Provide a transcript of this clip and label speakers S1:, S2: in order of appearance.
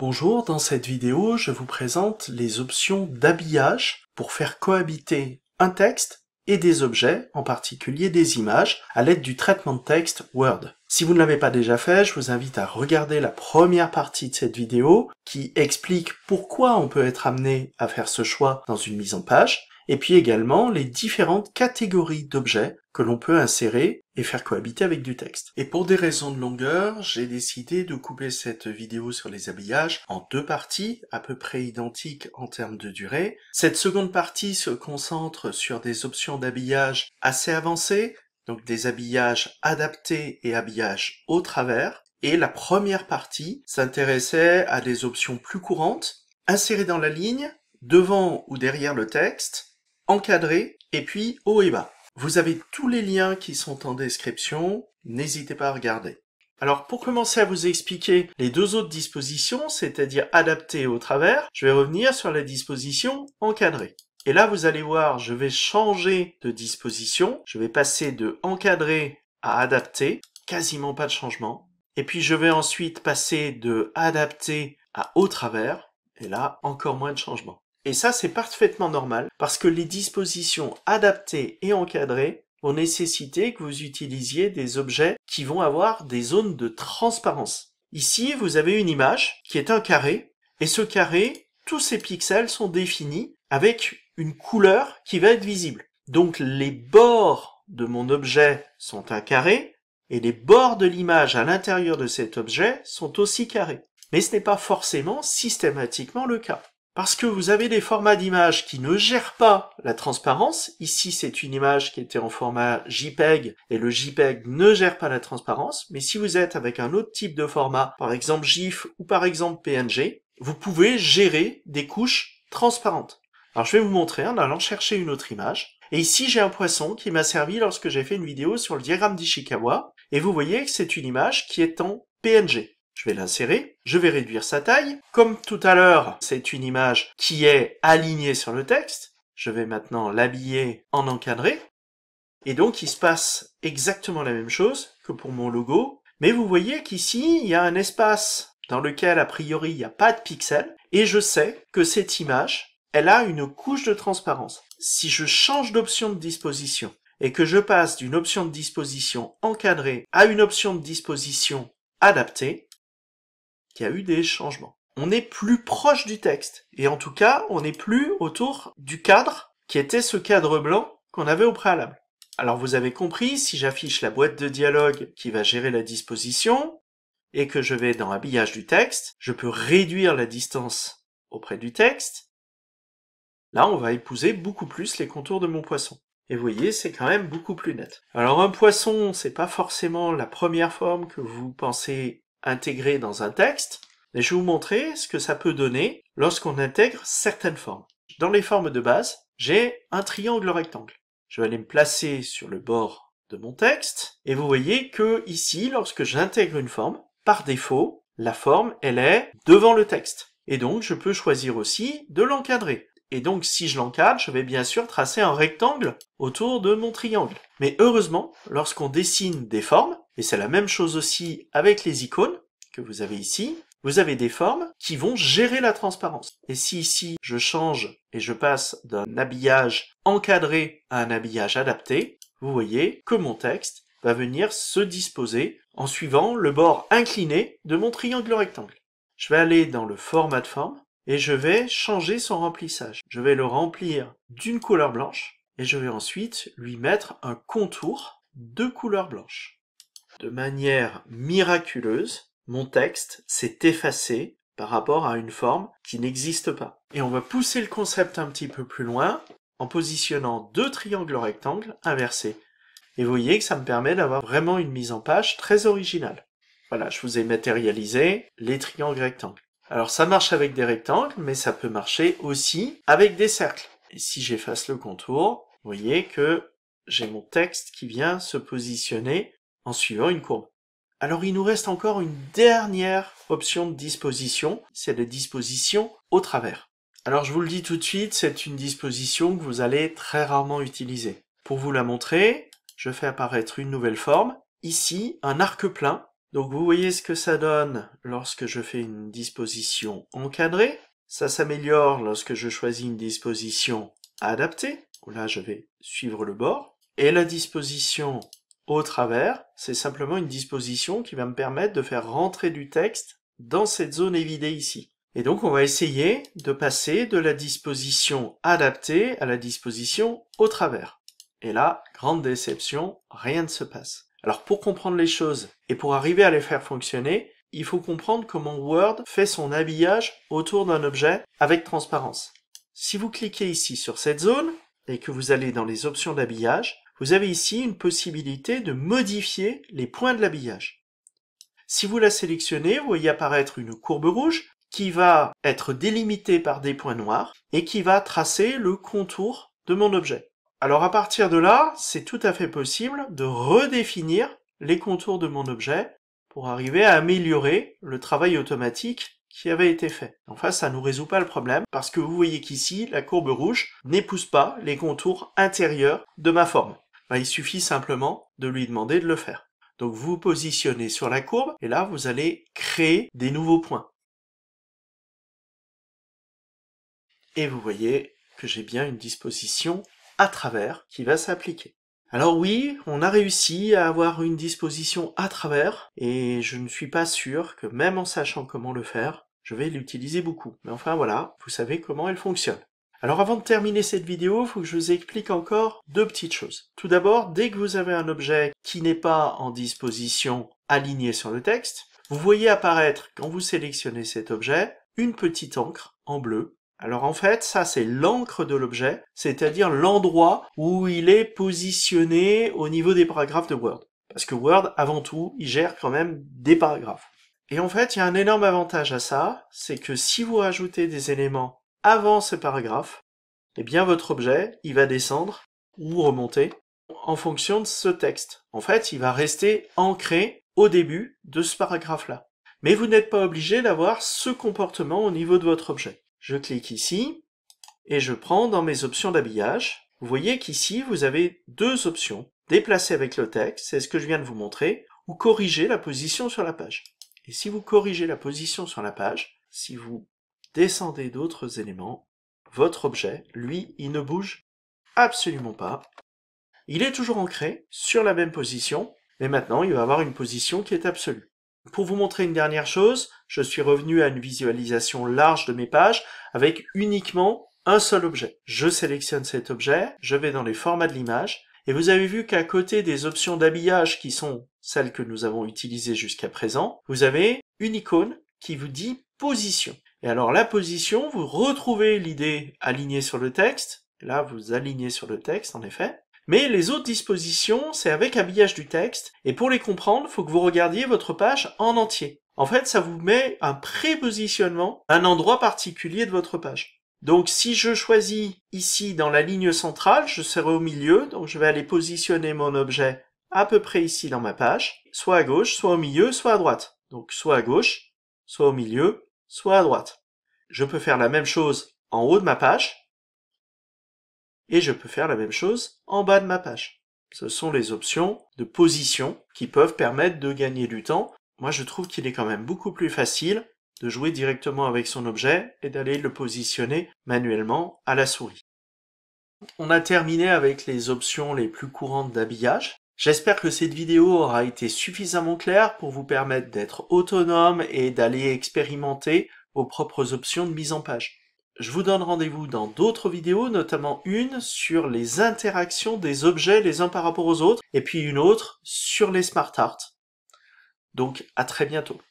S1: Bonjour, dans cette vidéo, je vous présente les options d'habillage pour faire cohabiter un texte et des objets, en particulier des images, à l'aide du traitement de texte Word. Si vous ne l'avez pas déjà fait, je vous invite à regarder la première partie de cette vidéo qui explique pourquoi on peut être amené à faire ce choix dans une mise en page et puis également les différentes catégories d'objets que l'on peut insérer et faire cohabiter avec du texte. Et pour des raisons de longueur, j'ai décidé de couper cette vidéo sur les habillages en deux parties, à peu près identiques en termes de durée. Cette seconde partie se concentre sur des options d'habillage assez avancées, donc des habillages adaptés et habillages au travers. Et la première partie s'intéressait à des options plus courantes, insérées dans la ligne, devant ou derrière le texte, encadré et puis haut et bas. Vous avez tous les liens qui sont en description, n'hésitez pas à regarder. Alors pour commencer à vous expliquer les deux autres dispositions, c'est-à-dire adapté au travers, je vais revenir sur la disposition encadrée. Et là vous allez voir, je vais changer de disposition, je vais passer de encadré à adapter, quasiment pas de changement. Et puis je vais ensuite passer de adapter à au travers, et là encore moins de changement. Et ça, c'est parfaitement normal parce que les dispositions adaptées et encadrées ont nécessiter que vous utilisiez des objets qui vont avoir des zones de transparence. Ici, vous avez une image qui est un carré et ce carré, tous ses pixels sont définis avec une couleur qui va être visible. Donc les bords de mon objet sont un carré et les bords de l'image à l'intérieur de cet objet sont aussi carrés. Mais ce n'est pas forcément systématiquement le cas parce que vous avez des formats d'images qui ne gèrent pas la transparence. Ici, c'est une image qui était en format JPEG et le JPEG ne gère pas la transparence. Mais si vous êtes avec un autre type de format, par exemple GIF ou par exemple PNG, vous pouvez gérer des couches transparentes. Alors je vais vous montrer en allant chercher une autre image. Et ici, j'ai un poisson qui m'a servi lorsque j'ai fait une vidéo sur le diagramme d'Ishikawa. Et vous voyez que c'est une image qui est en PNG. Je vais l'insérer, je vais réduire sa taille. Comme tout à l'heure, c'est une image qui est alignée sur le texte. Je vais maintenant l'habiller en encadré. Et donc, il se passe exactement la même chose que pour mon logo. Mais vous voyez qu'ici, il y a un espace dans lequel, a priori, il n'y a pas de pixels. Et je sais que cette image, elle a une couche de transparence. Si je change d'option de disposition et que je passe d'une option de disposition encadrée à une option de disposition adaptée, a eu des changements. On est plus proche du texte. Et en tout cas, on n'est plus autour du cadre qui était ce cadre blanc qu'on avait au préalable. Alors vous avez compris, si j'affiche la boîte de dialogue qui va gérer la disposition, et que je vais dans Habillage du texte, je peux réduire la distance auprès du texte. Là, on va épouser beaucoup plus les contours de mon poisson. Et vous voyez, c'est quand même beaucoup plus net. Alors un poisson, c'est pas forcément la première forme que vous pensez intégrer dans un texte, et je vais vous montrer ce que ça peut donner lorsqu'on intègre certaines formes. Dans les formes de base, j'ai un triangle rectangle. Je vais aller me placer sur le bord de mon texte, et vous voyez que ici, lorsque j'intègre une forme, par défaut, la forme, elle est devant le texte. Et donc, je peux choisir aussi de l'encadrer. Et donc, si je l'encadre, je vais bien sûr tracer un rectangle autour de mon triangle. Mais heureusement, lorsqu'on dessine des formes, et c'est la même chose aussi avec les icônes que vous avez ici. Vous avez des formes qui vont gérer la transparence. Et si ici je change et je passe d'un habillage encadré à un habillage adapté, vous voyez que mon texte va venir se disposer en suivant le bord incliné de mon triangle rectangle. Je vais aller dans le format de forme et je vais changer son remplissage. Je vais le remplir d'une couleur blanche et je vais ensuite lui mettre un contour de couleur blanche de manière miraculeuse, mon texte s'est effacé par rapport à une forme qui n'existe pas. Et on va pousser le concept un petit peu plus loin en positionnant deux triangles rectangles inversés. Et vous voyez que ça me permet d'avoir vraiment une mise en page très originale. Voilà, je vous ai matérialisé les triangles rectangles. Alors ça marche avec des rectangles, mais ça peut marcher aussi avec des cercles. Et si j'efface le contour, vous voyez que j'ai mon texte qui vient se positionner en suivant une courbe. Alors il nous reste encore une dernière option de disposition, c'est la disposition au travers. Alors je vous le dis tout de suite, c'est une disposition que vous allez très rarement utiliser. Pour vous la montrer, je fais apparaître une nouvelle forme, ici un arc plein. Donc vous voyez ce que ça donne lorsque je fais une disposition encadrée. Ça s'améliore lorsque je choisis une disposition adaptée. Là je vais suivre le bord. Et la disposition au travers, c'est simplement une disposition qui va me permettre de faire rentrer du texte dans cette zone évidée ici. Et donc on va essayer de passer de la disposition adaptée à la disposition au travers. Et là, grande déception, rien ne se passe. Alors pour comprendre les choses et pour arriver à les faire fonctionner, il faut comprendre comment Word fait son habillage autour d'un objet avec transparence. Si vous cliquez ici sur cette zone et que vous allez dans les options d'habillage, vous avez ici une possibilité de modifier les points de l'habillage. Si vous la sélectionnez, vous voyez apparaître une courbe rouge qui va être délimitée par des points noirs et qui va tracer le contour de mon objet. Alors à partir de là, c'est tout à fait possible de redéfinir les contours de mon objet pour arriver à améliorer le travail automatique qui avait été fait. Enfin, ça ne nous résout pas le problème parce que vous voyez qu'ici, la courbe rouge n'épouse pas les contours intérieurs de ma forme. Bah, il suffit simplement de lui demander de le faire. Donc vous vous positionnez sur la courbe et là vous allez créer des nouveaux points. Et vous voyez que j'ai bien une disposition à travers qui va s'appliquer. Alors oui, on a réussi à avoir une disposition à travers, et je ne suis pas sûr que même en sachant comment le faire, je vais l'utiliser beaucoup. Mais enfin voilà, vous savez comment elle fonctionne. Alors avant de terminer cette vidéo, il faut que je vous explique encore deux petites choses. Tout d'abord, dès que vous avez un objet qui n'est pas en disposition alignée sur le texte, vous voyez apparaître, quand vous sélectionnez cet objet, une petite encre en bleu. Alors en fait, ça c'est l'encre de l'objet, c'est-à-dire l'endroit où il est positionné au niveau des paragraphes de Word. Parce que Word, avant tout, il gère quand même des paragraphes. Et en fait, il y a un énorme avantage à ça, c'est que si vous ajoutez des éléments avant ce paragraphe, et eh bien votre objet, il va descendre ou remonter en fonction de ce texte. En fait, il va rester ancré au début de ce paragraphe-là. Mais vous n'êtes pas obligé d'avoir ce comportement au niveau de votre objet. Je clique ici et je prends dans mes options d'habillage. Vous voyez qu'ici, vous avez deux options. Déplacer avec le texte, c'est ce que je viens de vous montrer, ou corriger la position sur la page. Et si vous corrigez la position sur la page, si vous descendez d'autres éléments, votre objet, lui, il ne bouge absolument pas. Il est toujours ancré sur la même position, mais maintenant il va avoir une position qui est absolue. Pour vous montrer une dernière chose, je suis revenu à une visualisation large de mes pages avec uniquement un seul objet. Je sélectionne cet objet, je vais dans les formats de l'image, et vous avez vu qu'à côté des options d'habillage qui sont celles que nous avons utilisées jusqu'à présent, vous avez une icône qui vous dit position. Et alors la position, vous retrouvez l'idée alignée sur le texte. Là, vous alignez sur le texte, en effet. Mais les autres dispositions, c'est avec habillage du texte. Et pour les comprendre, faut que vous regardiez votre page en entier. En fait, ça vous met un prépositionnement, un endroit particulier de votre page. Donc si je choisis ici dans la ligne centrale, je serai au milieu, donc je vais aller positionner mon objet à peu près ici dans ma page, soit à gauche, soit au milieu, soit à droite. Donc soit à gauche, soit au milieu, soit à droite. Je peux faire la même chose en haut de ma page et je peux faire la même chose en bas de ma page. Ce sont les options de position qui peuvent permettre de gagner du temps. Moi, je trouve qu'il est quand même beaucoup plus facile de jouer directement avec son objet et d'aller le positionner manuellement à la souris. On a terminé avec les options les plus courantes d'habillage. J'espère que cette vidéo aura été suffisamment claire pour vous permettre d'être autonome et d'aller expérimenter vos propres options de mise en page. Je vous donne rendez-vous dans d'autres vidéos, notamment une sur les interactions des objets les uns par rapport aux autres, et puis une autre sur les smart art. Donc à très bientôt.